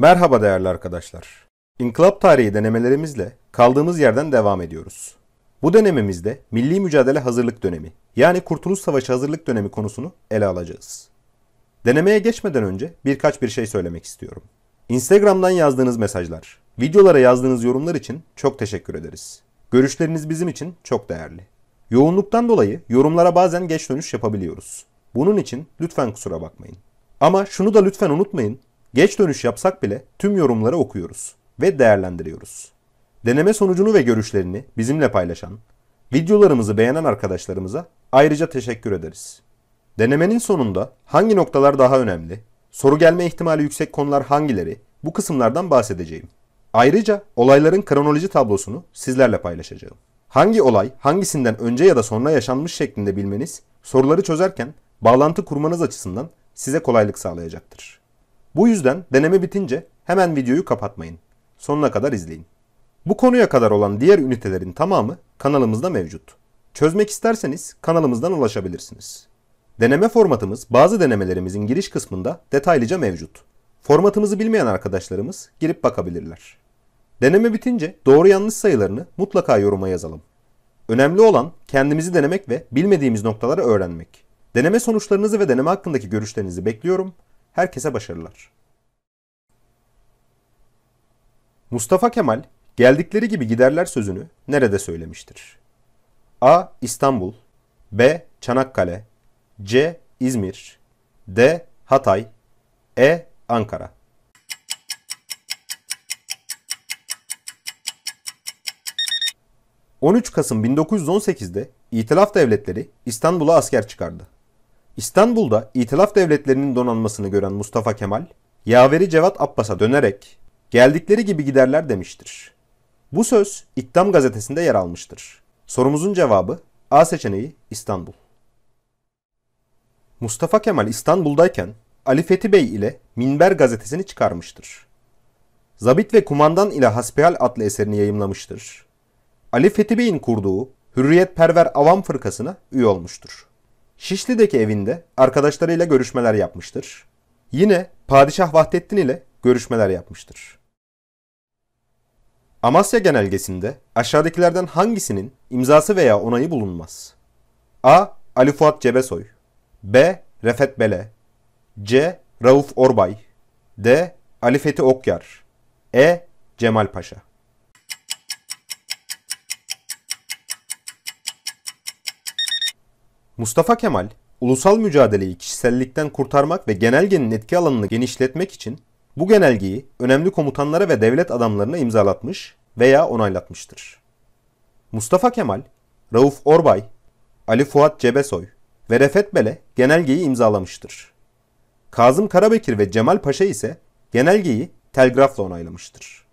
Merhaba değerli arkadaşlar. İnkılap tarihi denemelerimizle kaldığımız yerden devam ediyoruz. Bu denememizde milli mücadele hazırlık dönemi yani Kurtuluş Savaşı hazırlık dönemi konusunu ele alacağız. Denemeye geçmeden önce birkaç bir şey söylemek istiyorum. Instagram'dan yazdığınız mesajlar, videolara yazdığınız yorumlar için çok teşekkür ederiz. Görüşleriniz bizim için çok değerli. Yoğunluktan dolayı yorumlara bazen geç dönüş yapabiliyoruz. Bunun için lütfen kusura bakmayın. Ama şunu da lütfen unutmayın, Geç dönüş yapsak bile tüm yorumları okuyoruz ve değerlendiriyoruz. Deneme sonucunu ve görüşlerini bizimle paylaşan, videolarımızı beğenen arkadaşlarımıza ayrıca teşekkür ederiz. Denemenin sonunda hangi noktalar daha önemli, soru gelme ihtimali yüksek konular hangileri bu kısımlardan bahsedeceğim. Ayrıca olayların kronoloji tablosunu sizlerle paylaşacağım. Hangi olay hangisinden önce ya da sonra yaşanmış şeklinde bilmeniz soruları çözerken bağlantı kurmanız açısından size kolaylık sağlayacaktır. Bu yüzden deneme bitince hemen videoyu kapatmayın. Sonuna kadar izleyin. Bu konuya kadar olan diğer ünitelerin tamamı kanalımızda mevcut. Çözmek isterseniz kanalımızdan ulaşabilirsiniz. Deneme formatımız bazı denemelerimizin giriş kısmında detaylıca mevcut. Formatımızı bilmeyen arkadaşlarımız girip bakabilirler. Deneme bitince doğru yanlış sayılarını mutlaka yoruma yazalım. Önemli olan kendimizi denemek ve bilmediğimiz noktaları öğrenmek. Deneme sonuçlarınızı ve deneme hakkındaki görüşlerinizi bekliyorum. Herkese başarılar. Mustafa Kemal geldikleri gibi giderler sözünü nerede söylemiştir? A. İstanbul B. Çanakkale C. İzmir D. Hatay E. Ankara ...13 Kasım 1918'de İtilaf Devletleri İstanbul'a asker çıkardı. İstanbul'da İtilaf Devletleri'nin donanmasını gören Mustafa Kemal, yaveri Cevat Abbas'a dönerek geldikleri gibi giderler demiştir. Bu söz İktam gazetesinde yer almıştır. Sorumuzun cevabı A seçeneği İstanbul. Mustafa Kemal İstanbul'dayken Ali Fethi Bey ile Minber gazetesini çıkarmıştır. Zabit ve Kumandan ile Hasbihal adlı eserini yayımlamıştır. Ali Fethi Bey'in kurduğu Hürriyet Perver Avam Fırkası'na üye olmuştur. Şişli'deki evinde arkadaşlarıyla görüşmeler yapmıştır. Yine Padişah Vahdettin ile görüşmeler yapmıştır. Amasya genelgesinde aşağıdakilerden hangisinin imzası veya onayı bulunmaz? A. Ali Fuat Cebesoy B. Refet Bele C. Rauf Orbay D. Ali Fethi Okyar E. Cemal Paşa Mustafa Kemal, ulusal mücadeleyi kişisellikten kurtarmak ve genelgenin etki alanını genişletmek için bu genelgeyi önemli komutanlara ve devlet adamlarına imzalatmış veya onaylatmıştır. Mustafa Kemal, Rauf Orbay, Ali Fuat Cebesoy ve Refet Bele genelgeyi imzalamıştır. Kazım Karabekir ve Cemal Paşa ise genelgeyi telgrafla onaylamıştır.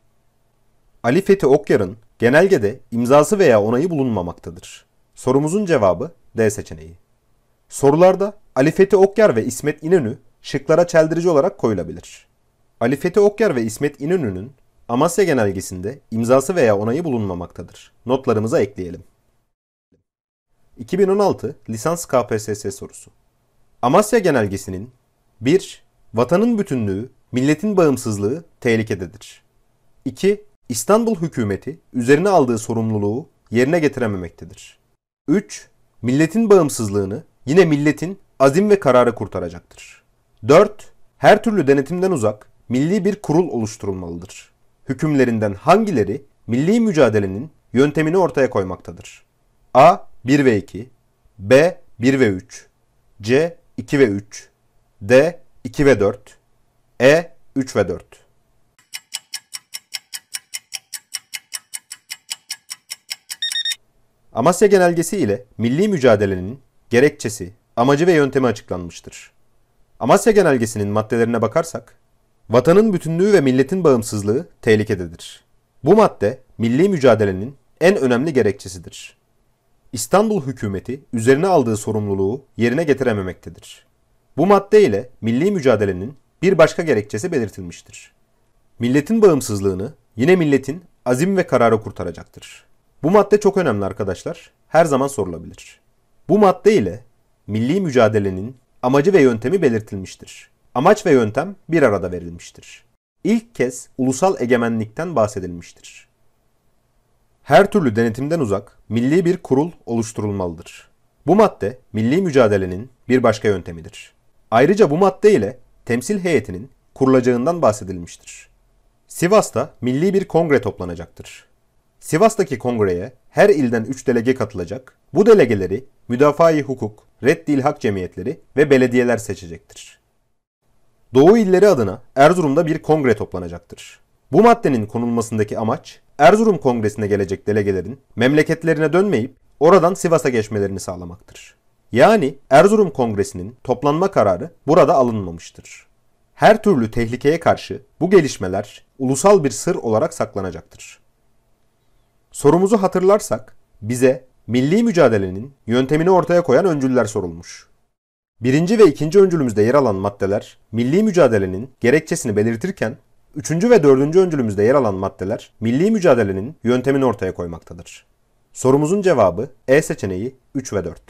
Ali Fethi Okyar'ın genelgede imzası veya onayı bulunmamaktadır. Sorumuzun cevabı D seçeneği. Sorularda Ali Fethi Okyar ve İsmet İnönü şıklara çeldirici olarak koyulabilir. Ali Fethi Okyar ve İsmet İnönü'nün Amasya Genelgesi'nde imzası veya onayı bulunmamaktadır. Notlarımıza ekleyelim. 2016 Lisans KPSS sorusu. Amasya Genelgesi'nin 1. Vatanın bütünlüğü, milletin bağımsızlığı tehlikededir. 2. İstanbul hükümeti üzerine aldığı sorumluluğu yerine getirememektedir. 3 milletin bağımsızlığını yine milletin azim ve kararı kurtaracaktır. 4. Her türlü denetimden uzak milli bir kurul oluşturulmalıdır. Hükümlerinden hangileri milli mücadelenin yöntemini ortaya koymaktadır? A. 1 ve 2 B. 1 ve 3 C. 2 ve 3 D. 2 ve 4 E. 3 ve 4 Amasya Genelgesi ile milli mücadelenin gerekçesi, amacı ve yöntemi açıklanmıştır. Amasya Genelgesi'nin maddelerine bakarsak, vatanın bütünlüğü ve milletin bağımsızlığı tehlikededir. Bu madde milli mücadelenin en önemli gerekçesidir. İstanbul hükümeti üzerine aldığı sorumluluğu yerine getirememektedir. Bu madde ile milli mücadelenin bir başka gerekçesi belirtilmiştir. Milletin bağımsızlığını yine milletin azim ve kararı kurtaracaktır. Bu madde çok önemli arkadaşlar. Her zaman sorulabilir. Bu madde ile milli mücadelenin amacı ve yöntemi belirtilmiştir. Amaç ve yöntem bir arada verilmiştir. İlk kez ulusal egemenlikten bahsedilmiştir. Her türlü denetimden uzak milli bir kurul oluşturulmalıdır. Bu madde milli mücadelenin bir başka yöntemidir. Ayrıca bu madde ile temsil heyetinin kurulacağından bahsedilmiştir. Sivas'ta milli bir kongre toplanacaktır. Sivas'taki kongreye her ilden 3 delege katılacak. Bu delegeleri müdafaa-i hukuk, reddi ilhak cemiyetleri ve belediyeler seçecektir. Doğu illeri adına Erzurum'da bir kongre toplanacaktır. Bu maddenin konulmasındaki amaç Erzurum Kongresi'ne gelecek delegelerin memleketlerine dönmeyip oradan Sivas'a geçmelerini sağlamaktır. Yani Erzurum Kongresi'nin toplanma kararı burada alınmamıştır. Her türlü tehlikeye karşı bu gelişmeler ulusal bir sır olarak saklanacaktır. Sorumuzu hatırlarsak bize milli mücadelenin yöntemini ortaya koyan öncüler sorulmuş. Birinci ve ikinci öncülümüzde yer alan maddeler milli mücadelenin gerekçesini belirtirken üçüncü ve dördüncü öncülümüzde yer alan maddeler milli mücadelenin yöntemini ortaya koymaktadır. Sorumuzun cevabı E seçeneği 3 ve 4.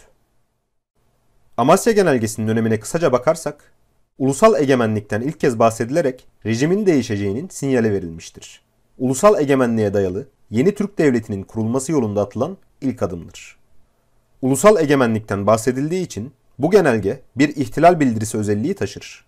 Amasya Genelgesi'nin dönemine kısaca bakarsak, ulusal egemenlikten ilk kez bahsedilerek rejimin değişeceğinin sinyali verilmiştir. Ulusal egemenliğe dayalı yeni Türk devletinin kurulması yolunda atılan ilk adımdır. Ulusal egemenlikten bahsedildiği için bu genelge bir ihtilal bildirisi özelliği taşır.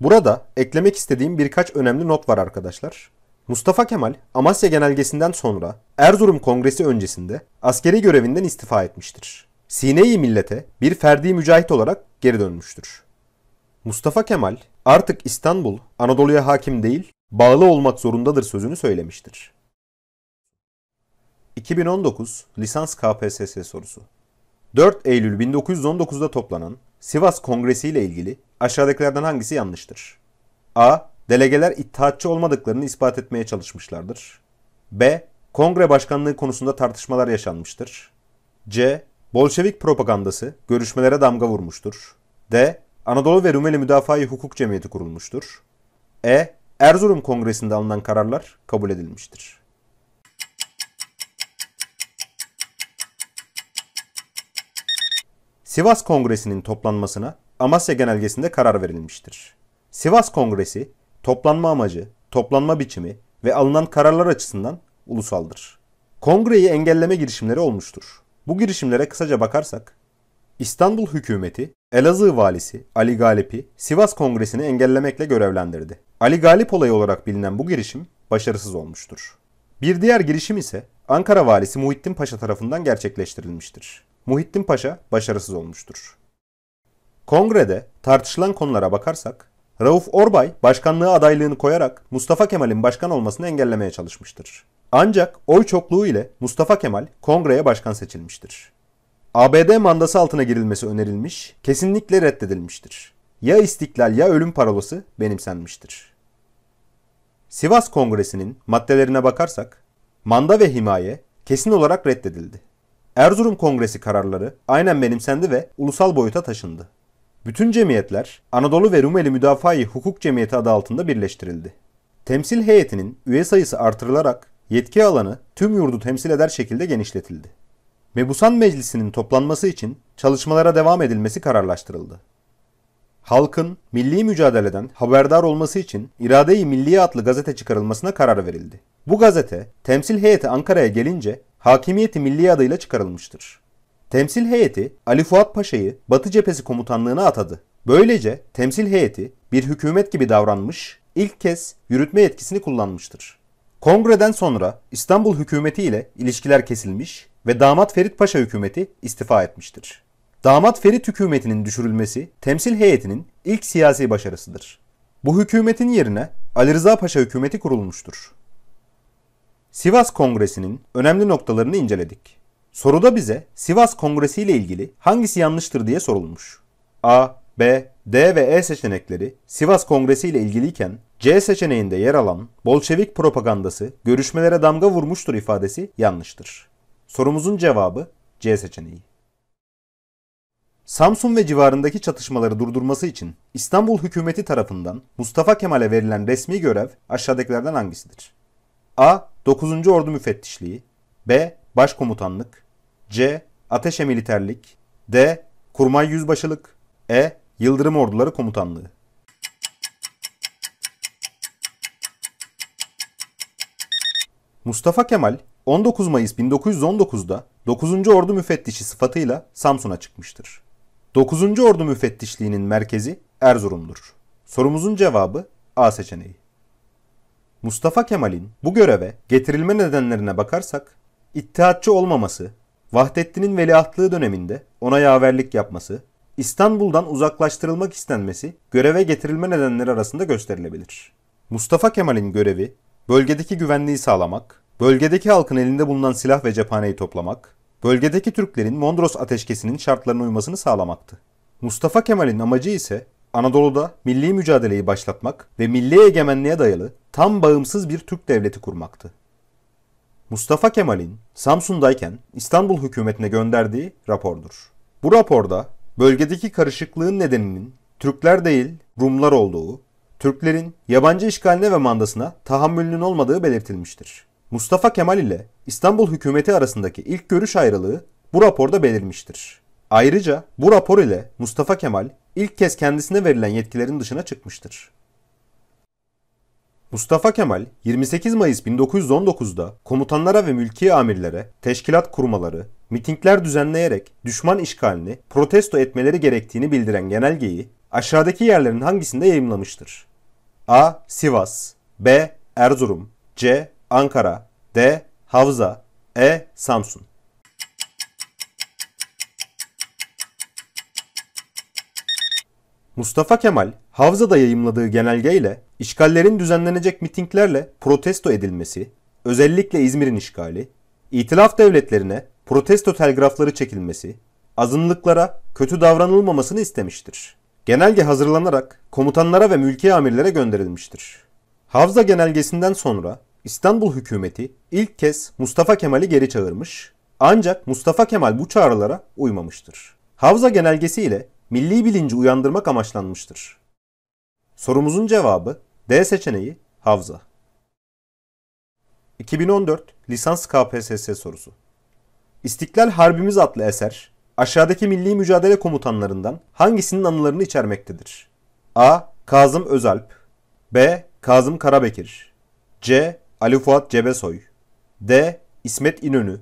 Burada eklemek istediğim birkaç önemli not var arkadaşlar. Mustafa Kemal Amasya Genelgesi'nden sonra Erzurum Kongresi öncesinde askeri görevinden istifa etmiştir. Sine-i millete bir ferdi mücahit olarak geri dönmüştür. Mustafa Kemal artık İstanbul Anadolu'ya hakim değil, bağlı olmak zorundadır sözünü söylemiştir. 2019 Lisans KPSS sorusu. 4 Eylül 1919'da toplanan Sivas Kongresi ile ilgili aşağıdakilerden hangisi yanlıştır? A. Delegeler ittihatçı olmadıklarını ispat etmeye çalışmışlardır. B. Kongre başkanlığı konusunda tartışmalar yaşanmıştır. C. Bolşevik propagandası görüşmelere damga vurmuştur. D. Anadolu ve Rumeli Müdafaa-i Hukuk Cemiyeti kurulmuştur. E. Erzurum Kongresi'nde alınan kararlar kabul edilmiştir. Sivas Kongresi'nin toplanmasına Amasya Genelgesi'nde karar verilmiştir. Sivas Kongresi, toplanma amacı, toplanma biçimi ve alınan kararlar açısından ulusaldır. Kongreyi engelleme girişimleri olmuştur. Bu girişimlere kısaca bakarsak, İstanbul hükümeti Elazığ valisi Ali Galip'i Sivas Kongresi'ni engellemekle görevlendirdi. Ali Galip olayı olarak bilinen bu girişim başarısız olmuştur. Bir diğer girişim ise Ankara valisi Muhittin Paşa tarafından gerçekleştirilmiştir. Muhittin Paşa başarısız olmuştur. Kongrede tartışılan konulara bakarsak, Rauf Orbay başkanlığı adaylığını koyarak Mustafa Kemal'in başkan olmasını engellemeye çalışmıştır. Ancak oy çokluğu ile Mustafa Kemal kongreye başkan seçilmiştir. ABD mandası altına girilmesi önerilmiş, kesinlikle reddedilmiştir. Ya istiklal ya ölüm parolası benimsenmiştir. Sivas Kongresi'nin maddelerine bakarsak, manda ve himaye kesin olarak reddedildi. Erzurum Kongresi kararları aynen benimsendi ve ulusal boyuta taşındı. Bütün cemiyetler Anadolu ve Rumeli Müdafaa-i Hukuk Cemiyeti adı altında birleştirildi. Temsil heyetinin üye sayısı artırılarak yetki alanı tüm yurdu temsil eder şekilde genişletildi. Mebusan Meclisi'nin toplanması için çalışmalara devam edilmesi kararlaştırıldı. Halkın milli mücadeleden haberdar olması için İrade-i Milliye adlı gazete çıkarılmasına karar verildi. Bu gazete temsil heyeti Ankara'ya gelince Hakimiyeti milli adıyla çıkarılmıştır. Temsil heyeti Ali Fuat Paşa'yı Batı cephesi komutanlığına atadı. Böylece temsil heyeti bir hükümet gibi davranmış, ilk kez yürütme yetkisini kullanmıştır. Kongreden sonra İstanbul hükümeti ile ilişkiler kesilmiş ve damat Ferit Paşa hükümeti istifa etmiştir. Damat Ferit hükümetinin düşürülmesi temsil heyetinin ilk siyasi başarısıdır. Bu hükümetin yerine Ali Rıza Paşa hükümeti kurulmuştur. Sivas Kongresi'nin önemli noktalarını inceledik. Soruda bize Sivas Kongresi ile ilgili hangisi yanlıştır diye sorulmuş. A, B, D ve E seçenekleri Sivas Kongresi ile ilgiliyken C seçeneğinde yer alan Bolşevik propagandası görüşmelere damga vurmuştur ifadesi yanlıştır. Sorumuzun cevabı C seçeneği. Samsun ve civarındaki çatışmaları durdurması için İstanbul hükümeti tarafından Mustafa Kemal'e verilen resmi görev aşağıdakilerden hangisidir? A. 9. Ordu Müfettişliği B. Başkomutanlık C. Ateşe Militerlik D. Kurmay Yüzbaşılık E. Yıldırım Orduları Komutanlığı Mustafa Kemal 19 Mayıs 1919'da 9. Ordu Müfettişi sıfatıyla Samsun'a çıkmıştır. 9. Ordu Müfettişliğinin merkezi Erzurum'dur. Sorumuzun cevabı A seçeneği. Mustafa Kemal'in bu göreve getirilme nedenlerine bakarsak, ittihatçı olmaması, Vahdettin'in veliahtlığı döneminde ona yaverlik yapması, İstanbul'dan uzaklaştırılmak istenmesi göreve getirilme nedenleri arasında gösterilebilir. Mustafa Kemal'in görevi bölgedeki güvenliği sağlamak, bölgedeki halkın elinde bulunan silah ve cephaneyi toplamak, bölgedeki Türklerin Mondros ateşkesinin şartlarına uymasını sağlamaktı. Mustafa Kemal'in amacı ise Anadolu'da milli mücadeleyi başlatmak ve milli egemenliğe dayalı tam bağımsız bir Türk devleti kurmaktı. Mustafa Kemal'in Samsun'dayken İstanbul hükümetine gönderdiği rapordur. Bu raporda bölgedeki karışıklığın nedeninin Türkler değil Rumlar olduğu, Türklerin yabancı işgaline ve mandasına tahammülünün olmadığı belirtilmiştir. Mustafa Kemal ile İstanbul hükümeti arasındaki ilk görüş ayrılığı bu raporda belirmiştir. Ayrıca bu rapor ile Mustafa Kemal ilk kez kendisine verilen yetkilerin dışına çıkmıştır. Mustafa Kemal 28 Mayıs 1919'da komutanlara ve mülki amirlere teşkilat kurmaları, mitingler düzenleyerek düşman işgalini protesto etmeleri gerektiğini bildiren genelgeyi aşağıdaki yerlerin hangisinde yayımlamıştır? A. Sivas B. Erzurum C. Ankara D. Havza E. Samsun Mustafa Kemal, Havza'da yayımladığı genelgeyle işgallerin düzenlenecek mitinglerle protesto edilmesi, özellikle İzmir'in işgali, itilaf devletlerine protesto telgrafları çekilmesi, azınlıklara kötü davranılmamasını istemiştir. Genelge hazırlanarak komutanlara ve mülki amirlere gönderilmiştir. Havza genelgesinden sonra İstanbul hükümeti ilk kez Mustafa Kemal'i geri çağırmış ancak Mustafa Kemal bu çağrılara uymamıştır. Havza genelgesi ile milli bilinci uyandırmak amaçlanmıştır. Sorumuzun cevabı D seçeneği Havza. 2014 Lisans KPSS sorusu. İstiklal Harbimiz adlı eser aşağıdaki milli mücadele komutanlarından hangisinin anılarını içermektedir? A. Kazım Özalp B. Kazım Karabekir C. Ali Fuat Cebesoy D. İsmet İnönü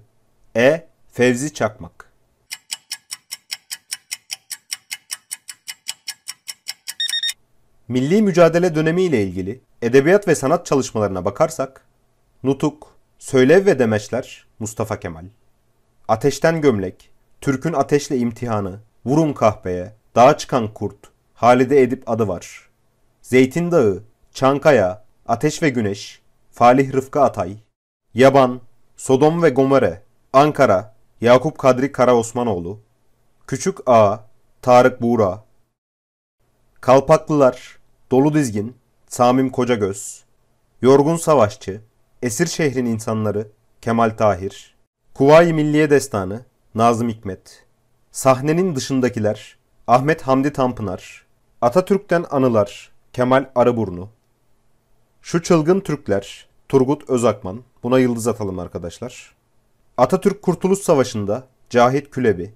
E. Fevzi Çakmak Milli mücadele dönemi ile ilgili edebiyat ve sanat çalışmalarına bakarsak, Nutuk, Söylev ve Demeçler Mustafa Kemal, Ateşten Gömlek, Türk'ün Ateşle İmtihanı, Vurun Kahpeye, Dağa Çıkan Kurt, Halide Edip adı var. Zeytin Dağı, Çankaya, Ateş ve Güneş, Falih Rıfkı Atay, Yaban, Sodom ve Gomorre, Ankara, Yakup Kadri Karaosmanoğlu, Küçük Ağa, Tarık Buğra, Kalpaklılar, Dolu Dizgin, Samim Kocagöz, Yorgun Savaşçı, Esir Şehrin İnsanları, Kemal Tahir, Kuvayi Milliye Destanı, Nazım Hikmet, Sahnenin Dışındakiler, Ahmet Hamdi Tanpınar, Atatürk'ten Anılar, Kemal Arıburnu, Şu Çılgın Türkler, Turgut Özakman, buna yıldız atalım arkadaşlar. Atatürk Kurtuluş Savaşı'nda Cahit Külebi,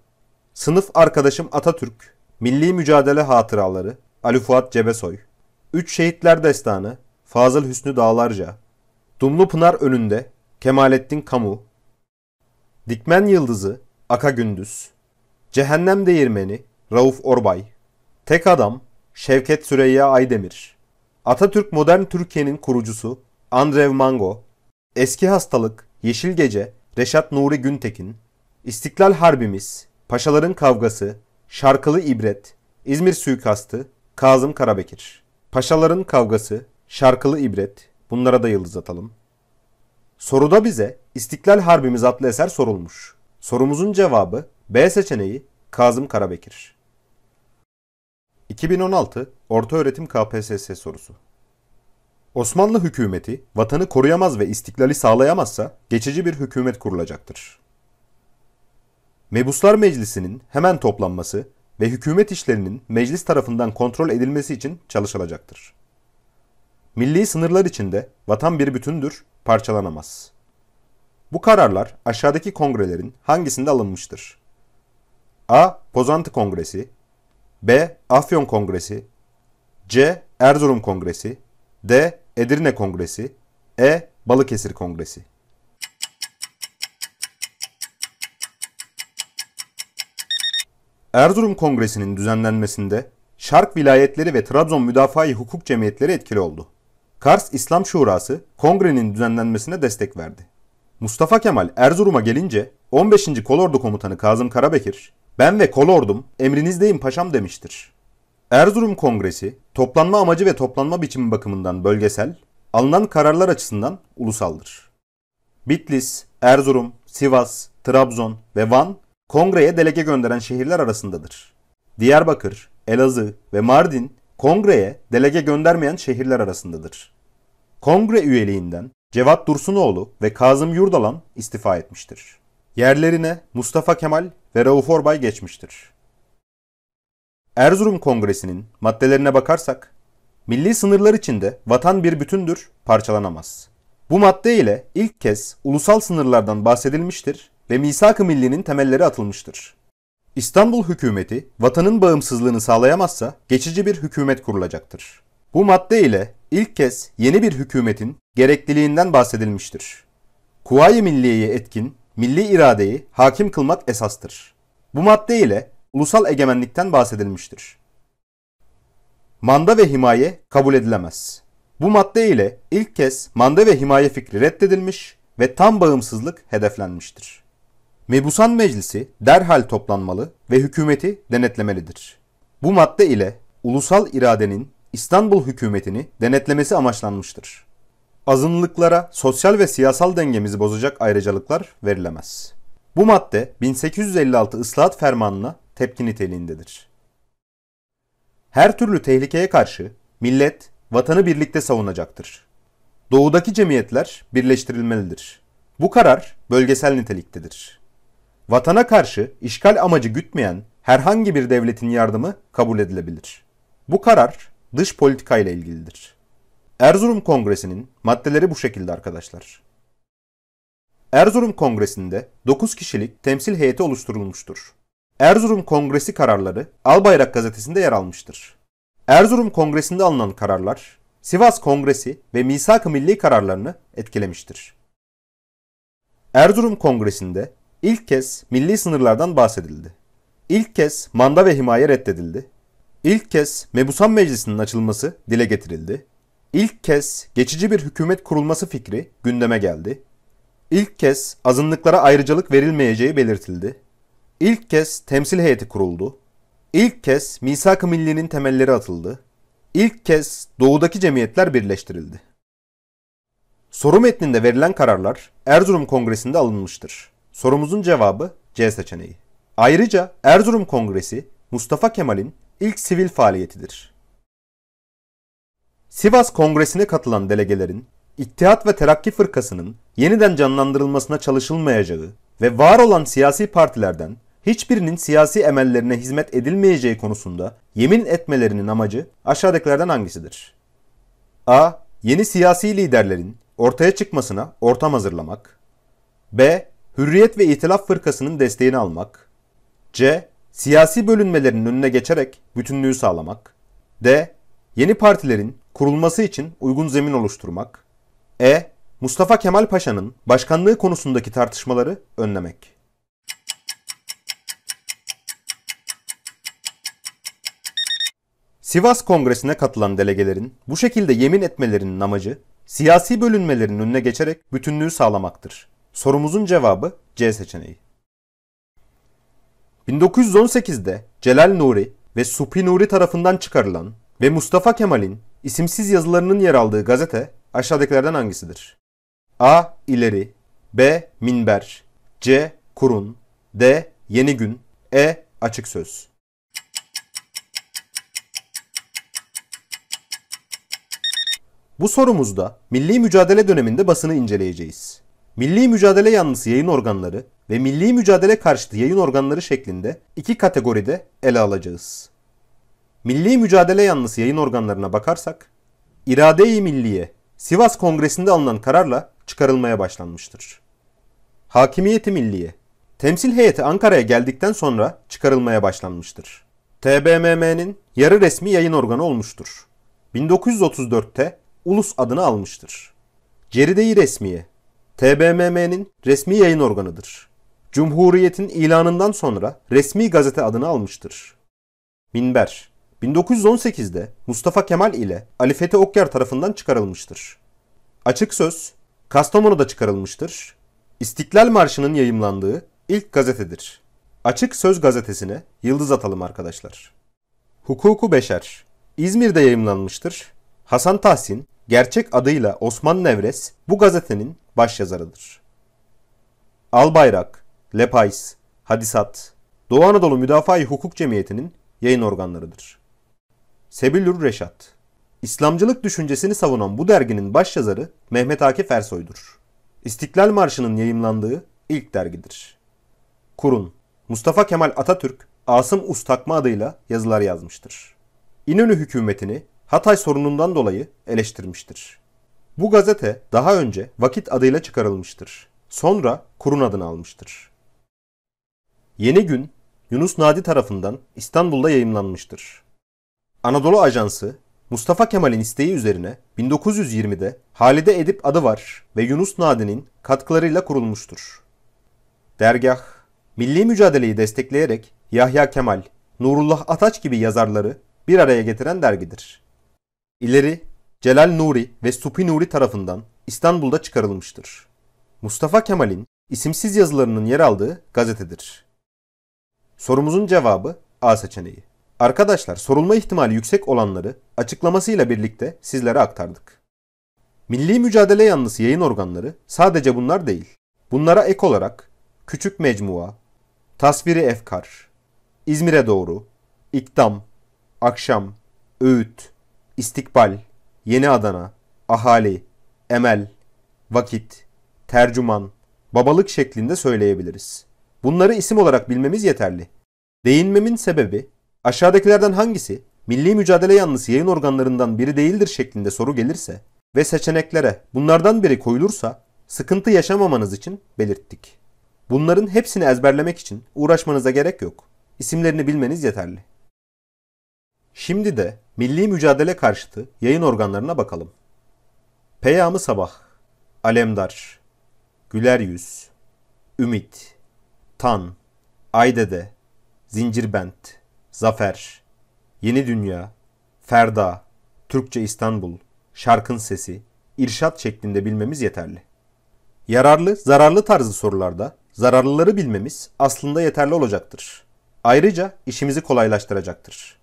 Sınıf Arkadaşım Atatürk, Milli Mücadele Hatıraları, Ali Fuat Cebesoy, Üç Şehitler Destanı, Fazıl Hüsnü Dağlarca, Dumlu Pınar Önünde, Kemalettin Kamu, Dikmen Yıldızı, Aka Gündüz, Cehennem Değirmeni, Rauf Orbay, Tek Adam, Şevket Süreyya Aydemir, Atatürk Modern Türkiye'nin kurucusu, Andrev Mango, Eski Hastalık, Yeşil Gece, Reşat Nuri Güntekin, İstiklal Harbimiz, Paşaların Kavgası, Şarkılı İbret, İzmir Suikastı, Kazım Karabekir. Paşaların kavgası, şarkılı ibret, bunlara da yıldız atalım. Soruda bize İstiklal Harbimiz adlı eser sorulmuş. Sorumuzun cevabı B seçeneği Kazım Karabekir. 2016 Orta Öğretim KPSS sorusu. Osmanlı hükümeti vatanı koruyamaz ve istiklali sağlayamazsa geçici bir hükümet kurulacaktır. Mebuslar Meclisi'nin hemen toplanması ve hükümet işlerinin meclis tarafından kontrol edilmesi için çalışılacaktır. Milli sınırlar içinde vatan bir bütündür, parçalanamaz. Bu kararlar aşağıdaki kongrelerin hangisinde alınmıştır? A. Pozantı Kongresi B. Afyon Kongresi C. Erzurum Kongresi D. Edirne Kongresi E. Balıkesir Kongresi Erzurum Kongresi'nin düzenlenmesinde Şark vilayetleri ve Trabzon Müdafaa-i Hukuk Cemiyetleri etkili oldu. Kars İslam Şurası kongrenin düzenlenmesine destek verdi. Mustafa Kemal Erzurum'a gelince 15. Kolordu Komutanı Kazım Karabekir, ben ve kolordum emrinizdeyim paşam demiştir. Erzurum Kongresi toplanma amacı ve toplanma biçimi bakımından bölgesel, alınan kararlar açısından ulusaldır. Bitlis, Erzurum, Sivas, Trabzon ve Van kongreye delege gönderen şehirler arasındadır. Diyarbakır, Elazığ ve Mardin kongreye delege göndermeyen şehirler arasındadır. Kongre üyeliğinden Cevat Dursunoğlu ve Kazım Yurdalan istifa etmiştir. Yerlerine Mustafa Kemal ve Rauf Orbay geçmiştir. Erzurum Kongresi'nin maddelerine bakarsak, milli sınırlar içinde vatan bir bütündür, parçalanamaz. Bu madde ile ilk kez ulusal sınırlardan bahsedilmiştir ve misak-ı millinin temelleri atılmıştır. İstanbul hükümeti vatanın bağımsızlığını sağlayamazsa geçici bir hükümet kurulacaktır. Bu madde ile ilk kez yeni bir hükümetin gerekliliğinden bahsedilmiştir. Kuvayi milliyeyi etkin, milli iradeyi hakim kılmak esastır. Bu madde ile ulusal egemenlikten bahsedilmiştir. Manda ve himaye kabul edilemez. Bu madde ile ilk kez manda ve himaye fikri reddedilmiş ve tam bağımsızlık hedeflenmiştir. Mebusan Meclisi derhal toplanmalı ve hükümeti denetlemelidir. Bu madde ile ulusal iradenin İstanbul hükümetini denetlemesi amaçlanmıştır. Azınlıklara sosyal ve siyasal dengemizi bozacak ayrıcalıklar verilemez. Bu madde 1856 ıslahat fermanına tepki niteliğindedir. Her türlü tehlikeye karşı millet vatanı birlikte savunacaktır. Doğudaki cemiyetler birleştirilmelidir. Bu karar bölgesel niteliktedir. Vatana karşı işgal amacı gütmeyen herhangi bir devletin yardımı kabul edilebilir. Bu karar dış politika ile ilgilidir. Erzurum Kongresi'nin maddeleri bu şekilde arkadaşlar. Erzurum Kongresi'nde 9 kişilik temsil heyeti oluşturulmuştur. Erzurum Kongresi kararları Albayrak gazetesinde yer almıştır. Erzurum Kongresi'nde alınan kararlar Sivas Kongresi ve Misak-ı Milli kararlarını etkilemiştir. Erzurum Kongresi'nde İlk kez milli sınırlardan bahsedildi. İlk kez manda ve himaye reddedildi. İlk kez Mebusan Meclisi'nin açılması dile getirildi. İlk kez geçici bir hükümet kurulması fikri gündeme geldi. İlk kez azınlıklara ayrıcalık verilmeyeceği belirtildi. İlk kez temsil heyeti kuruldu. İlk kez misak-ı millinin temelleri atıldı. İlk kez doğudaki cemiyetler birleştirildi. Soru metninde verilen kararlar Erzurum Kongresi'nde alınmıştır. Sorumuzun cevabı C seçeneği. Ayrıca Erzurum Kongresi Mustafa Kemal'in ilk sivil faaliyetidir. Sivas Kongresi'ne katılan delegelerin İttihat ve Terakki Fırkası'nın yeniden canlandırılmasına çalışılmayacağı ve var olan siyasi partilerden hiçbirinin siyasi emellerine hizmet edilmeyeceği konusunda yemin etmelerinin amacı aşağıdakilerden hangisidir? A. Yeni siyasi liderlerin ortaya çıkmasına ortam hazırlamak. B. Hürriyet ve İtilaf Fırkası'nın desteğini almak. C. Siyasi bölünmelerin önüne geçerek bütünlüğü sağlamak. D. Yeni partilerin kurulması için uygun zemin oluşturmak. E. Mustafa Kemal Paşa'nın başkanlığı konusundaki tartışmaları önlemek. Sivas Kongresi'ne katılan delegelerin bu şekilde yemin etmelerinin amacı siyasi bölünmelerin önüne geçerek bütünlüğü sağlamaktır. Sorumuzun cevabı C seçeneği. 1918'de Celal Nuri ve Supi Nuri tarafından çıkarılan ve Mustafa Kemal'in isimsiz yazılarının yer aldığı gazete aşağıdakilerden hangisidir? A. İleri B. Minber C. Kurun D. Yeni Gün E. Açık Söz Bu sorumuzda milli mücadele döneminde basını inceleyeceğiz. Milli mücadele yanlısı yayın organları ve milli mücadele karşıtı yayın organları şeklinde iki kategoride ele alacağız. Milli mücadele yanlısı yayın organlarına bakarsak, irade-i milliye Sivas Kongresi'nde alınan kararla çıkarılmaya başlanmıştır. Hakimiyeti milliye Temsil heyeti Ankara'ya geldikten sonra çıkarılmaya başlanmıştır. TBMM'nin yarı resmi yayın organı olmuştur. 1934'te ulus adını almıştır. Ceride-i Resmiye TBMM'nin resmi yayın organıdır. Cumhuriyetin ilanından sonra resmi gazete adını almıştır. Minber 1918'de Mustafa Kemal ile Ali Fethi Okyar tarafından çıkarılmıştır. Açık Söz, Kastamonu'da çıkarılmıştır. İstiklal Marşı'nın yayımlandığı ilk gazetedir. Açık Söz gazetesine yıldız atalım arkadaşlar. Hukuku Beşer İzmir'de yayımlanmıştır. Hasan Tahsin, gerçek adıyla Osman Nevres, bu gazetenin başyazarıdır. Albayrak, Lepays, Hadisat, Doğu Anadolu Müdafaa-i Hukuk Cemiyeti'nin yayın organlarıdır. Sebillur Reşat İslamcılık düşüncesini savunan bu derginin başyazarı Mehmet Akif Ersoy'dur. İstiklal Marşı'nın yayımlandığı ilk dergidir. Kurun, Mustafa Kemal Atatürk, Asım Ustakma adıyla yazılar yazmıştır. İnönü hükümetini Hatay sorunundan dolayı eleştirmiştir. Bu gazete daha önce Vakit adıyla çıkarılmıştır. Sonra Kurun adını almıştır. Yeni Gün, Yunus Nadi tarafından İstanbul'da yayımlanmıştır. Anadolu Ajansı, Mustafa Kemal'in isteği üzerine 1920'de Halide Edip adı var ve Yunus Nadi'nin katkılarıyla kurulmuştur. Dergah, milli mücadeleyi destekleyerek Yahya Kemal, Nurullah Ataç gibi yazarları bir araya getiren dergidir. İleri Celal Nuri ve Supi Nuri tarafından İstanbul'da çıkarılmıştır. Mustafa Kemal'in isimsiz yazılarının yer aldığı gazetedir. Sorumuzun cevabı A seçeneği. Arkadaşlar sorulma ihtimali yüksek olanları açıklamasıyla birlikte sizlere aktardık. Milli mücadele yanlısı yayın organları sadece bunlar değil. Bunlara ek olarak Küçük Mecmua, Tasviri Efkar, İzmir'e doğru, İktam, Akşam, Öğüt, İstikbal, Yeni Adana, Ahali, Emel, Vakit, Tercüman, Babalık şeklinde söyleyebiliriz. Bunları isim olarak bilmemiz yeterli. Değinmemin sebebi aşağıdakilerden hangisi milli mücadele yanlısı yayın organlarından biri değildir şeklinde soru gelirse ve seçeneklere bunlardan biri koyulursa sıkıntı yaşamamanız için belirttik. Bunların hepsini ezberlemek için uğraşmanıza gerek yok. İsimlerini bilmeniz yeterli. Şimdi de milli mücadele karşıtı yayın organlarına bakalım. Peyami Sabah, Alemdar, Güler Yüz, Ümit, Tan, Aydede, Zincirbent, Zafer, Yeni Dünya, Ferda, Türkçe İstanbul, Şarkın Sesi, irşat şeklinde bilmemiz yeterli. Yararlı, zararlı tarzı sorularda zararlıları bilmemiz aslında yeterli olacaktır. Ayrıca işimizi kolaylaştıracaktır.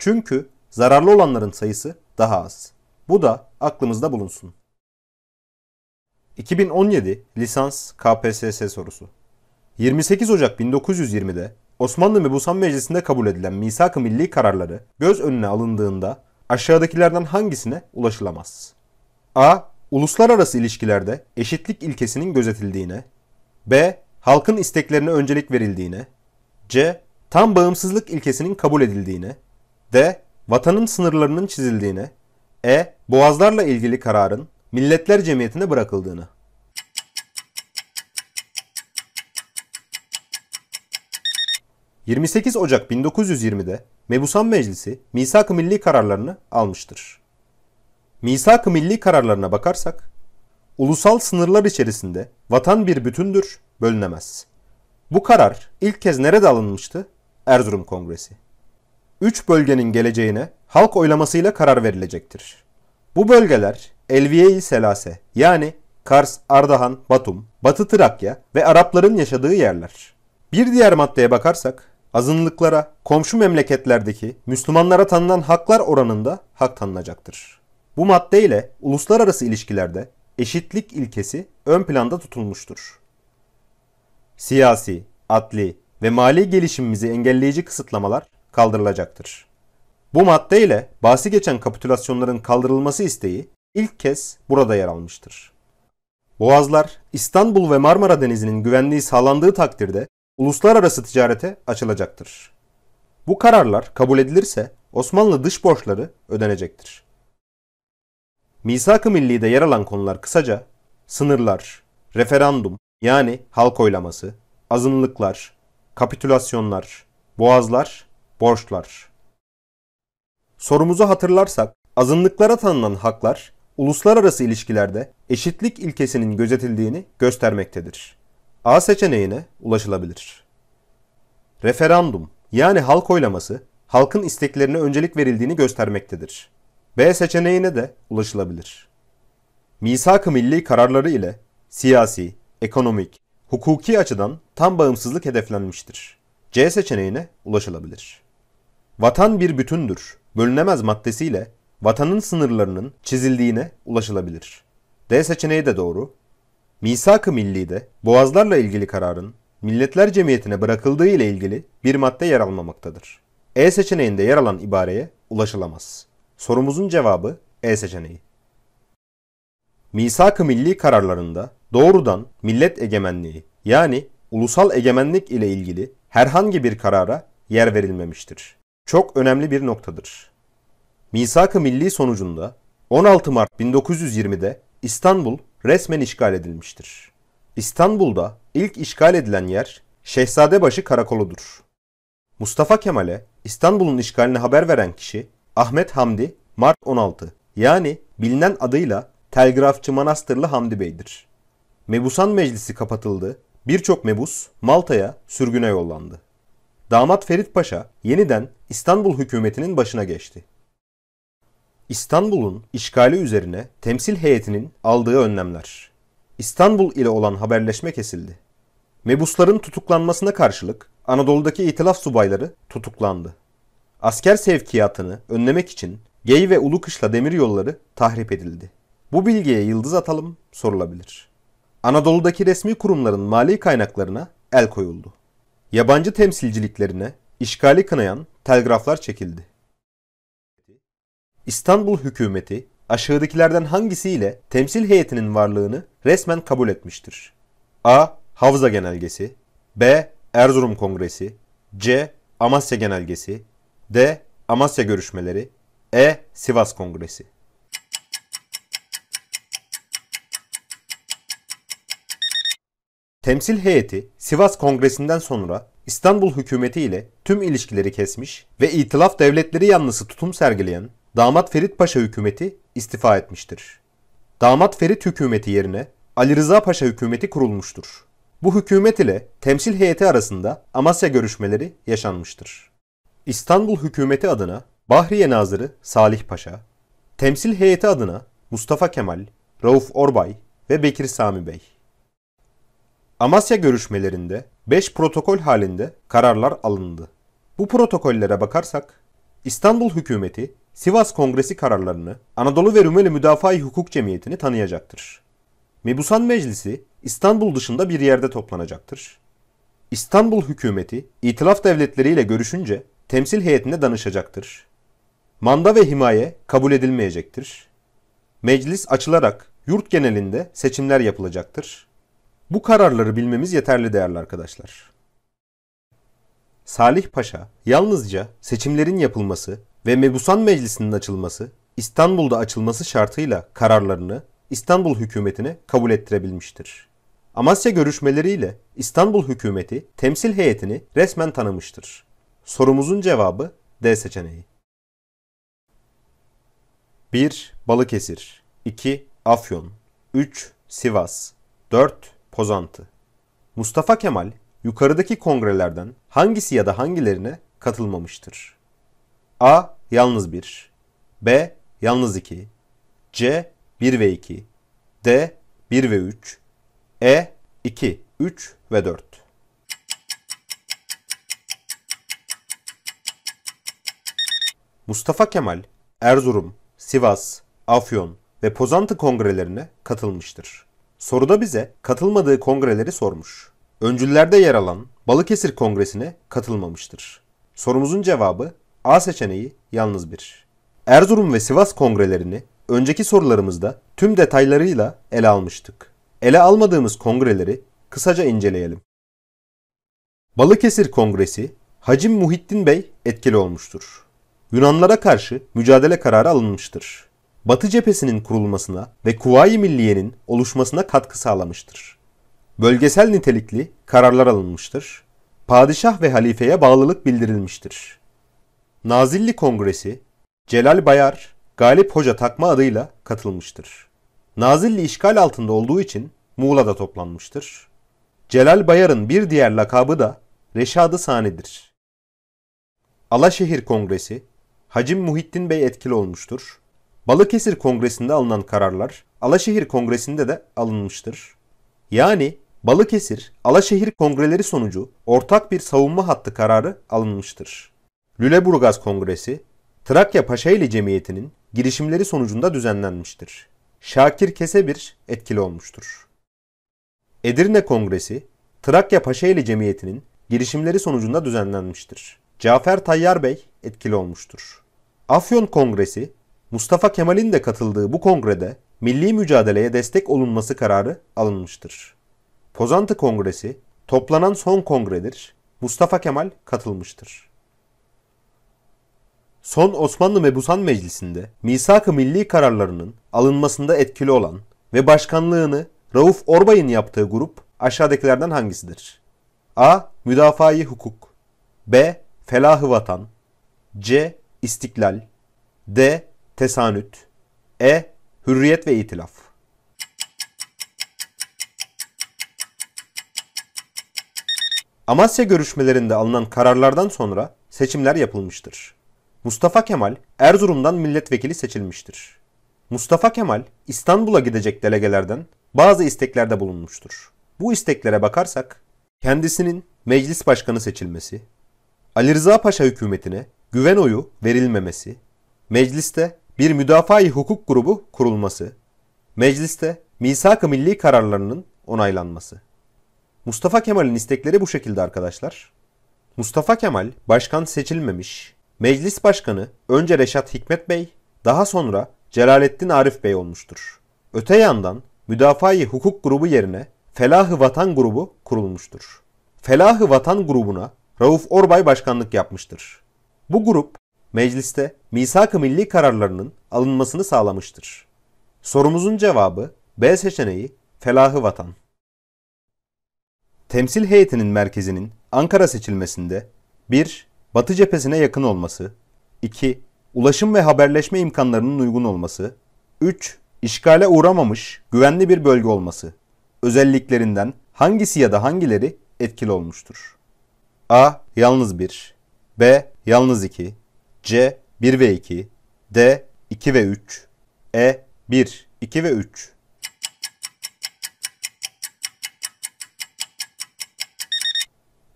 Çünkü zararlı olanların sayısı daha az. Bu da aklımızda bulunsun. 2017 lisans KPSS sorusu. 28 Ocak 1920'de Osmanlı Mebusan Meclisi'nde kabul edilen misak-ı milli kararları göz önüne alındığında aşağıdakilerden hangisine ulaşılamaz? A. Uluslararası ilişkilerde eşitlik ilkesinin gözetildiğine. B. Halkın isteklerine öncelik verildiğine. C. Tam bağımsızlık ilkesinin kabul edildiğine. D. Vatanın sınırlarının çizildiğini. E. Boğazlarla ilgili kararın Milletler Cemiyeti'ne bırakıldığını. ...28 Ocak 1920'de Mebusan Meclisi Misak-ı Milli kararlarını almıştır. Misak-ı Milli kararlarına bakarsak, ulusal sınırlar içerisinde vatan bir bütündür, bölünemez. Bu karar ilk kez nerede alınmıştı? Erzurum Kongresi. 3 bölgenin geleceğine halk oylamasıyla karar verilecektir. Bu bölgeler Elviye-i Selase yani Kars, Ardahan, Batum, Batı Trakya ve Arapların yaşadığı yerler. Bir diğer maddeye bakarsak azınlıklara, komşu memleketlerdeki Müslümanlara tanınan haklar oranında hak tanınacaktır. Bu maddeyle uluslararası ilişkilerde eşitlik ilkesi ön planda tutulmuştur. Siyasi, adli ve mali gelişimimizi engelleyici kısıtlamalar kaldırılacaktır. Bu madde ile bahsi geçen kapitülasyonların kaldırılması isteği ilk kez burada yer almıştır. Boğazlar İstanbul ve Marmara Denizi'nin güvenliği sağlandığı takdirde uluslararası ticarete açılacaktır. Bu kararlar kabul edilirse Osmanlı dış borçları ödenecektir. Misak-ı Milli'de yer alan konular kısaca sınırlar, referandum yani halk oylaması, azınlıklar, kapitülasyonlar, boğazlar Borçlar Sorumuzu hatırlarsak, azınlıklara tanınan haklar, uluslararası ilişkilerde eşitlik ilkesinin gözetildiğini göstermektedir. A seçeneğine ulaşılabilir. Referandum yani halk oylaması, halkın isteklerine öncelik verildiğini göstermektedir. B seçeneğine de ulaşılabilir. Misak-ı milli kararları ile siyasi, ekonomik, hukuki açıdan tam bağımsızlık hedeflenmiştir. C seçeneğine ulaşılabilir. Vatan bir bütündür, bölünemez maddesiyle vatanın sınırlarının çizildiğine ulaşılabilir. D seçeneği de doğru. Misak-ı milli de boğazlarla ilgili kararın Milletler Cemiyeti'ne bırakıldığı ile ilgili bir madde yer almamaktadır. E seçeneğinde yer alan ibareye ulaşılamaz. Sorumuzun cevabı E seçeneği. Misak-ı milli kararlarında doğrudan millet egemenliği yani ulusal egemenlik ile ilgili herhangi bir karara yer verilmemiştir çok önemli bir noktadır. Misak-ı Milli sonucunda 16 Mart 1920'de İstanbul resmen işgal edilmiştir. İstanbul'da ilk işgal edilen yer Şehzadebaşı Karakoludur. Mustafa Kemal'e İstanbul'un işgalini haber veren kişi Ahmet Hamdi Mart 16 yani bilinen adıyla Telgrafçı Manastırlı Hamdi Bey'dir. Mebusan Meclisi kapatıldı, birçok mebus Malta'ya sürgüne yollandı damat Ferit Paşa yeniden İstanbul hükümetinin başına geçti. İstanbul'un işgali üzerine temsil heyetinin aldığı önlemler. İstanbul ile olan haberleşme kesildi. Mebusların tutuklanmasına karşılık Anadolu'daki itilaf subayları tutuklandı. Asker sevkiyatını önlemek için Gey ve Ulukışla demir yolları tahrip edildi. Bu bilgiye yıldız atalım sorulabilir. Anadolu'daki resmi kurumların mali kaynaklarına el koyuldu. Yabancı temsilciliklerine işgali kınayan telgraflar çekildi. İstanbul hükümeti aşağıdakilerden hangisiyle temsil heyetinin varlığını resmen kabul etmiştir? A. Havza Genelgesi B. Erzurum Kongresi C. Amasya Genelgesi D. Amasya Görüşmeleri E. Sivas Kongresi Temsil heyeti Sivas Kongresi'nden sonra İstanbul hükümeti ile tüm ilişkileri kesmiş ve itilaf devletleri yanlısı tutum sergileyen Damat Ferit Paşa hükümeti istifa etmiştir. Damat Ferit hükümeti yerine Ali Rıza Paşa hükümeti kurulmuştur. Bu hükümet ile temsil heyeti arasında Amasya görüşmeleri yaşanmıştır. İstanbul hükümeti adına Bahriye Nazırı Salih Paşa, temsil heyeti adına Mustafa Kemal, Rauf Orbay ve Bekir Sami Bey. Amasya görüşmelerinde 5 protokol halinde kararlar alındı. Bu protokollere bakarsak İstanbul hükümeti Sivas Kongresi kararlarını Anadolu ve Rumeli müdafaa Hukuk Cemiyeti'ni tanıyacaktır. Mebusan Meclisi İstanbul dışında bir yerde toplanacaktır. İstanbul hükümeti itilaf devletleriyle görüşünce temsil heyetine danışacaktır. Manda ve himaye kabul edilmeyecektir. Meclis açılarak yurt genelinde seçimler yapılacaktır. Bu kararları bilmemiz yeterli değerli arkadaşlar. Salih Paşa yalnızca seçimlerin yapılması ve Mebusan Meclisi'nin açılması, İstanbul'da açılması şartıyla kararlarını İstanbul hükümetine kabul ettirebilmiştir. Amasya görüşmeleriyle İstanbul hükümeti temsil heyetini resmen tanımıştır. Sorumuzun cevabı D seçeneği. 1. Balıkesir 2. Afyon 3. Sivas 4. Pozantı. Mustafa Kemal yukarıdaki kongrelerden hangisi ya da hangilerine katılmamıştır? A. Yalnız 1 B. Yalnız 2 C. 1 ve 2 D. 1 ve 3 E. 2, 3 ve 4 Mustafa Kemal, Erzurum, Sivas, Afyon ve Pozantı kongrelerine katılmıştır. Soruda bize katılmadığı kongreleri sormuş. Öncüllerde yer alan Balıkesir Kongresi'ne katılmamıştır. Sorumuzun cevabı A seçeneği yalnız bir. Erzurum ve Sivas kongrelerini önceki sorularımızda tüm detaylarıyla ele almıştık. Ele almadığımız kongreleri kısaca inceleyelim. Balıkesir Kongresi Hacim Muhittin Bey etkili olmuştur. Yunanlara karşı mücadele kararı alınmıştır. Batı cephesinin kurulmasına ve Kuvayi Milliye'nin oluşmasına katkı sağlamıştır. Bölgesel nitelikli kararlar alınmıştır. Padişah ve halifeye bağlılık bildirilmiştir. Nazilli Kongresi, Celal Bayar, Galip Hoca takma adıyla katılmıştır. Nazilli işgal altında olduğu için Muğla'da toplanmıştır. Celal Bayar'ın bir diğer lakabı da Reşadı Sani'dir. Alaşehir Kongresi, Hacim Muhittin Bey etkili olmuştur. Balıkesir Kongresi'nde alınan kararlar Alaşehir Kongresi'nde de alınmıştır. Yani Balıkesir, Alaşehir Kongreleri sonucu ortak bir savunma hattı kararı alınmıştır. Lüleburgaz Kongresi, Trakya Paşaeli Cemiyeti'nin girişimleri sonucunda düzenlenmiştir. Şakir Kesebir etkili olmuştur. Edirne Kongresi, Trakya Paşaeli Cemiyeti'nin girişimleri sonucunda düzenlenmiştir. Cafer Tayyar Bey etkili olmuştur. Afyon Kongresi, Mustafa Kemal'in de katıldığı bu kongrede milli mücadeleye destek olunması kararı alınmıştır. Pozantı Kongresi toplanan son kongredir. Mustafa Kemal katılmıştır. Son Osmanlı Mebusan Meclisi'nde misak-ı milli kararlarının alınmasında etkili olan ve başkanlığını Rauf Orbay'ın yaptığı grup aşağıdakilerden hangisidir? A. Müdafai hukuk B. Felahı vatan C. İstiklal D tesanüt. E. Hürriyet ve itilaf. Amasya görüşmelerinde alınan kararlardan sonra seçimler yapılmıştır. Mustafa Kemal Erzurum'dan milletvekili seçilmiştir. Mustafa Kemal İstanbul'a gidecek delegelerden bazı isteklerde bulunmuştur. Bu isteklere bakarsak kendisinin meclis başkanı seçilmesi, Ali Rıza Paşa hükümetine güven oyu verilmemesi, mecliste bir müdafaa hukuk grubu kurulması, mecliste misak-ı milli kararlarının onaylanması. Mustafa Kemal'in istekleri bu şekilde arkadaşlar. Mustafa Kemal başkan seçilmemiş, meclis başkanı önce Reşat Hikmet Bey, daha sonra Celalettin Arif Bey olmuştur. Öte yandan müdafaa hukuk grubu yerine Felahı Vatan grubu kurulmuştur. Felahı Vatan grubuna Rauf Orbay başkanlık yapmıştır. Bu grup mecliste misak-ı milli kararlarının alınmasını sağlamıştır. Sorumuzun cevabı B seçeneği felahı vatan. Temsil heyetinin merkezinin Ankara seçilmesinde 1. Batı cephesine yakın olması 2. Ulaşım ve haberleşme imkanlarının uygun olması 3. İşgale uğramamış güvenli bir bölge olması özelliklerinden hangisi ya da hangileri etkili olmuştur? A. Yalnız 1 B. Yalnız 2 C 1 ve 2, D 2 ve 3, E 1, 2 ve 3.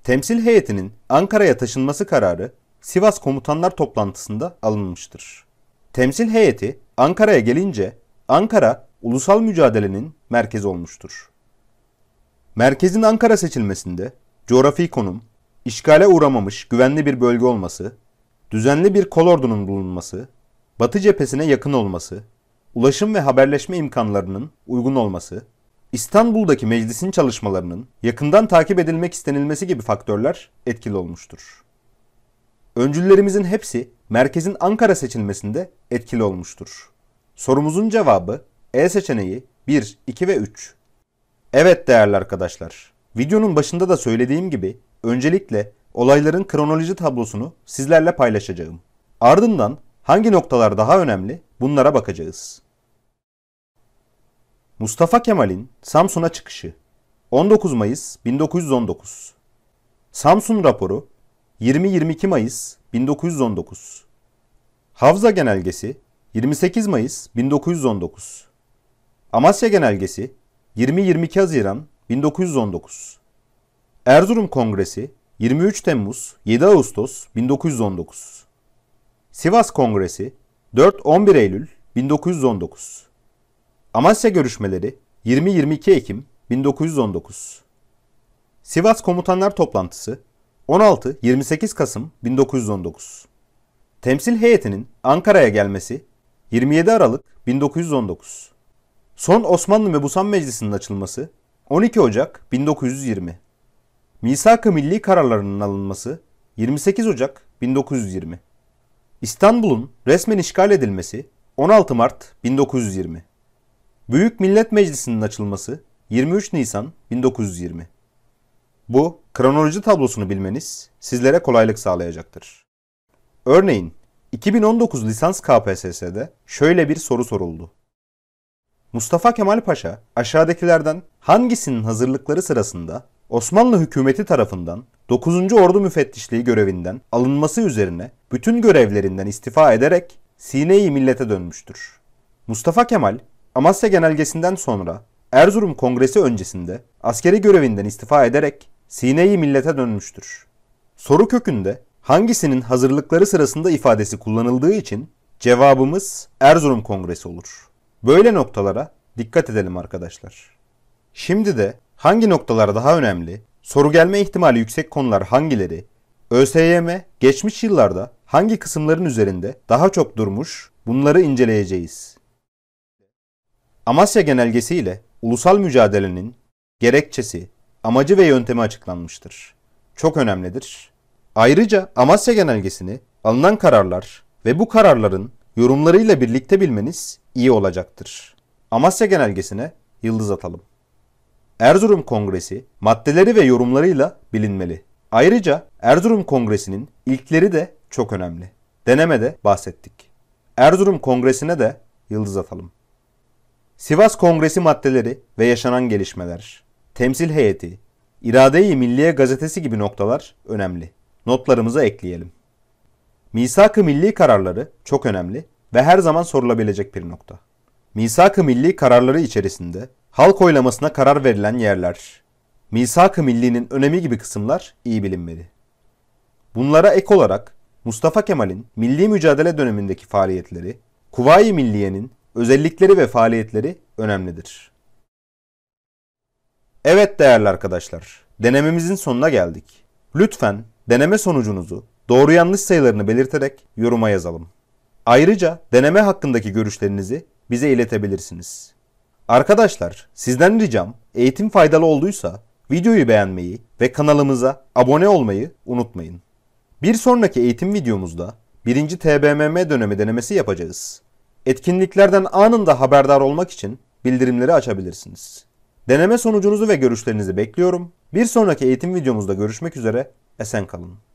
Temsil heyetinin Ankara'ya taşınması kararı Sivas Komutanlar Toplantısı'nda alınmıştır. Temsil heyeti Ankara'ya gelince Ankara ulusal mücadelenin merkezi olmuştur. Merkezin Ankara seçilmesinde coğrafi konum, işgale uğramamış güvenli bir bölge olması, düzenli bir kolordunun bulunması, batı cephesine yakın olması, ulaşım ve haberleşme imkanlarının uygun olması, İstanbul'daki meclisin çalışmalarının yakından takip edilmek istenilmesi gibi faktörler etkili olmuştur. Öncüllerimizin hepsi merkezin Ankara seçilmesinde etkili olmuştur. Sorumuzun cevabı E seçeneği 1, 2 ve 3. Evet değerli arkadaşlar, videonun başında da söylediğim gibi öncelikle olayların kronoloji tablosunu sizlerle paylaşacağım. Ardından hangi noktalar daha önemli bunlara bakacağız. Mustafa Kemal'in Samsun'a çıkışı 19 Mayıs 1919 Samsun raporu 20-22 Mayıs 1919 Havza genelgesi 28 Mayıs 1919 Amasya genelgesi 20-22 Haziran 1919 Erzurum Kongresi 23 Temmuz 7 Ağustos 1919 Sivas Kongresi 4-11 Eylül 1919 Amasya Görüşmeleri 20-22 Ekim 1919 Sivas Komutanlar Toplantısı 16-28 Kasım 1919 Temsil heyetinin Ankara'ya gelmesi 27 Aralık 1919 Son Osmanlı Mebusan Meclisi'nin açılması 12 Ocak 1920 Misak-ı Milli kararlarının alınması 28 Ocak 1920. İstanbul'un resmen işgal edilmesi 16 Mart 1920. Büyük Millet Meclisi'nin açılması 23 Nisan 1920. Bu kronoloji tablosunu bilmeniz sizlere kolaylık sağlayacaktır. Örneğin 2019 lisans KPSS'de şöyle bir soru soruldu. Mustafa Kemal Paşa aşağıdakilerden hangisinin hazırlıkları sırasında Osmanlı hükümeti tarafından 9. Ordu Müfettişliği görevinden alınması üzerine bütün görevlerinden istifa ederek sine Millet'e dönmüştür. Mustafa Kemal, Amasya Genelgesi'nden sonra Erzurum Kongresi öncesinde askeri görevinden istifa ederek sine Millet'e dönmüştür. Soru kökünde hangisinin hazırlıkları sırasında ifadesi kullanıldığı için cevabımız Erzurum Kongresi olur. Böyle noktalara dikkat edelim arkadaşlar. Şimdi de Hangi noktalar daha önemli? Soru gelme ihtimali yüksek konular hangileri? ÖSYM geçmiş yıllarda hangi kısımların üzerinde daha çok durmuş? Bunları inceleyeceğiz. Amasya Genelgesi ile ulusal mücadelenin gerekçesi, amacı ve yöntemi açıklanmıştır. Çok önemlidir. Ayrıca Amasya Genelgesini alınan kararlar ve bu kararların yorumlarıyla birlikte bilmeniz iyi olacaktır. Amasya Genelgesine yıldız atalım. Erzurum Kongresi maddeleri ve yorumlarıyla bilinmeli. Ayrıca Erzurum Kongresi'nin ilkleri de çok önemli. Denemede bahsettik. Erzurum Kongresi'ne de yıldız atalım. Sivas Kongresi maddeleri ve yaşanan gelişmeler, temsil heyeti, İrade-i Milliye gazetesi gibi noktalar önemli. Notlarımıza ekleyelim. Misak-ı milli kararları çok önemli ve her zaman sorulabilecek bir nokta. Misak-ı milli kararları içerisinde Halk oylamasına karar verilen yerler, misak-ı millinin önemi gibi kısımlar iyi bilinmeli. Bunlara ek olarak Mustafa Kemal'in milli mücadele dönemindeki faaliyetleri, Kuvayi Milliye'nin özellikleri ve faaliyetleri önemlidir. Evet değerli arkadaşlar, denememizin sonuna geldik. Lütfen deneme sonucunuzu doğru yanlış sayılarını belirterek yoruma yazalım. Ayrıca deneme hakkındaki görüşlerinizi bize iletebilirsiniz. Arkadaşlar sizden ricam eğitim faydalı olduysa videoyu beğenmeyi ve kanalımıza abone olmayı unutmayın. Bir sonraki eğitim videomuzda 1. TBMM dönemi denemesi yapacağız. Etkinliklerden anında haberdar olmak için bildirimleri açabilirsiniz. Deneme sonucunuzu ve görüşlerinizi bekliyorum. Bir sonraki eğitim videomuzda görüşmek üzere, esen kalın.